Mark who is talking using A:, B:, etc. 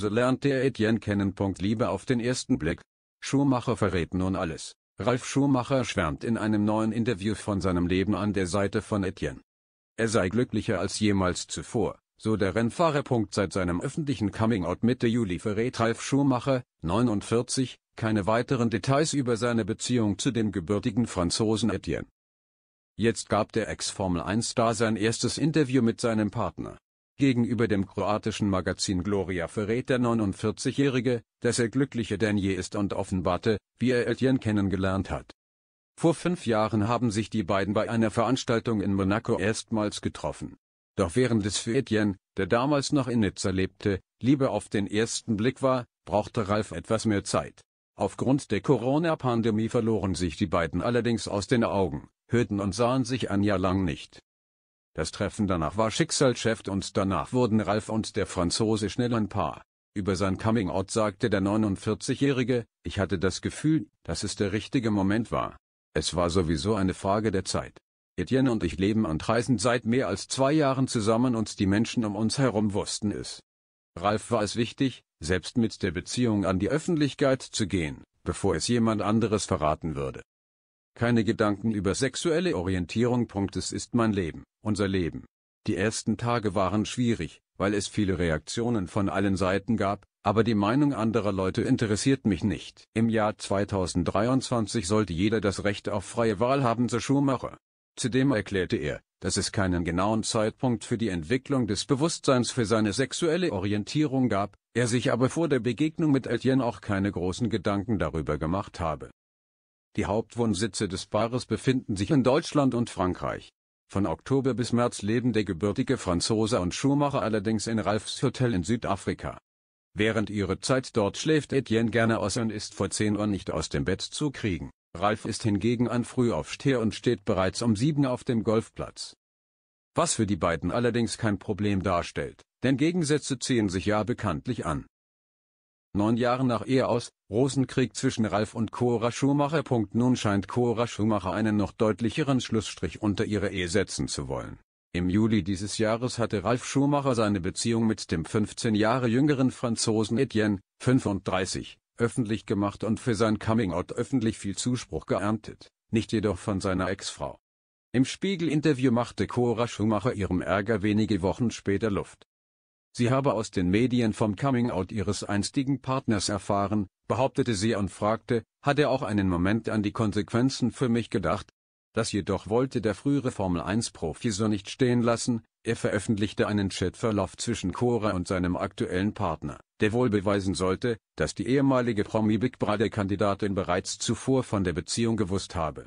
A: So lernt er Etienne kennen. Liebe auf den ersten Blick. Schumacher verrät nun alles. Ralf Schumacher schwärmt in einem neuen Interview von seinem Leben an der Seite von Etienne. Er sei glücklicher als jemals zuvor, so der Rennfahrer. Seit seinem öffentlichen Coming-out Mitte Juli verrät Ralf Schumacher, 49, keine weiteren Details über seine Beziehung zu dem gebürtigen Franzosen Etienne. Jetzt gab der Ex-Formel-1-Star sein erstes Interview mit seinem Partner. Gegenüber dem kroatischen Magazin Gloria verrät der 49-Jährige, dass er glücklicher denn je ist und offenbarte, wie er Etienne kennengelernt hat. Vor fünf Jahren haben sich die beiden bei einer Veranstaltung in Monaco erstmals getroffen. Doch während es für Etienne, der damals noch in Nizza lebte, Liebe auf den ersten Blick war, brauchte Ralf etwas mehr Zeit. Aufgrund der Corona-Pandemie verloren sich die beiden allerdings aus den Augen, hörten und sahen sich ein Jahr lang nicht. Das Treffen danach war Schicksalschef und danach wurden Ralf und der Franzose schnell ein Paar. Über sein Coming-out sagte der 49-Jährige, ich hatte das Gefühl, dass es der richtige Moment war. Es war sowieso eine Frage der Zeit. Etienne und ich leben und reisen seit mehr als zwei Jahren zusammen und die Menschen um uns herum wussten es. Ralf war es wichtig, selbst mit der Beziehung an die Öffentlichkeit zu gehen, bevor es jemand anderes verraten würde. Keine Gedanken über sexuelle Orientierung. Es ist mein Leben. Unser Leben. Die ersten Tage waren schwierig, weil es viele Reaktionen von allen Seiten gab, aber die Meinung anderer Leute interessiert mich nicht. Im Jahr 2023 sollte jeder das Recht auf freie Wahl haben, so Schumacher. Zudem erklärte er, dass es keinen genauen Zeitpunkt für die Entwicklung des Bewusstseins für seine sexuelle Orientierung gab, er sich aber vor der Begegnung mit Etienne auch keine großen Gedanken darüber gemacht habe. Die Hauptwohnsitze des Paares befinden sich in Deutschland und Frankreich. Von Oktober bis März leben der gebürtige Franzose und Schuhmacher allerdings in Ralfs Hotel in Südafrika. Während ihrer Zeit dort schläft Etienne gerne aus und ist vor 10 Uhr nicht aus dem Bett zu kriegen. Ralf ist hingegen an Frühaufsteher und steht bereits um 7 auf dem Golfplatz. Was für die beiden allerdings kein Problem darstellt, denn Gegensätze ziehen sich ja bekanntlich an. Neun Jahre nach Ehe aus, Rosenkrieg zwischen Ralf und Cora Schumacher. Nun scheint Cora Schumacher einen noch deutlicheren Schlussstrich unter ihre Ehe setzen zu wollen. Im Juli dieses Jahres hatte Ralf Schumacher seine Beziehung mit dem 15 Jahre jüngeren Franzosen Etienne, 35, öffentlich gemacht und für sein Coming-out öffentlich viel Zuspruch geerntet, nicht jedoch von seiner Ex-Frau. Im Spiegel-Interview machte Cora Schumacher ihrem Ärger wenige Wochen später Luft. Sie habe aus den Medien vom Coming-out ihres einstigen Partners erfahren, behauptete sie und fragte, hat er auch einen Moment an die Konsequenzen für mich gedacht? Das jedoch wollte der frühere Formel-1-Profi so nicht stehen lassen, er veröffentlichte einen Chatverlauf zwischen Cora und seinem aktuellen Partner, der wohl beweisen sollte, dass die ehemalige Promi-Big Brother-Kandidatin bereits zuvor von der Beziehung gewusst habe.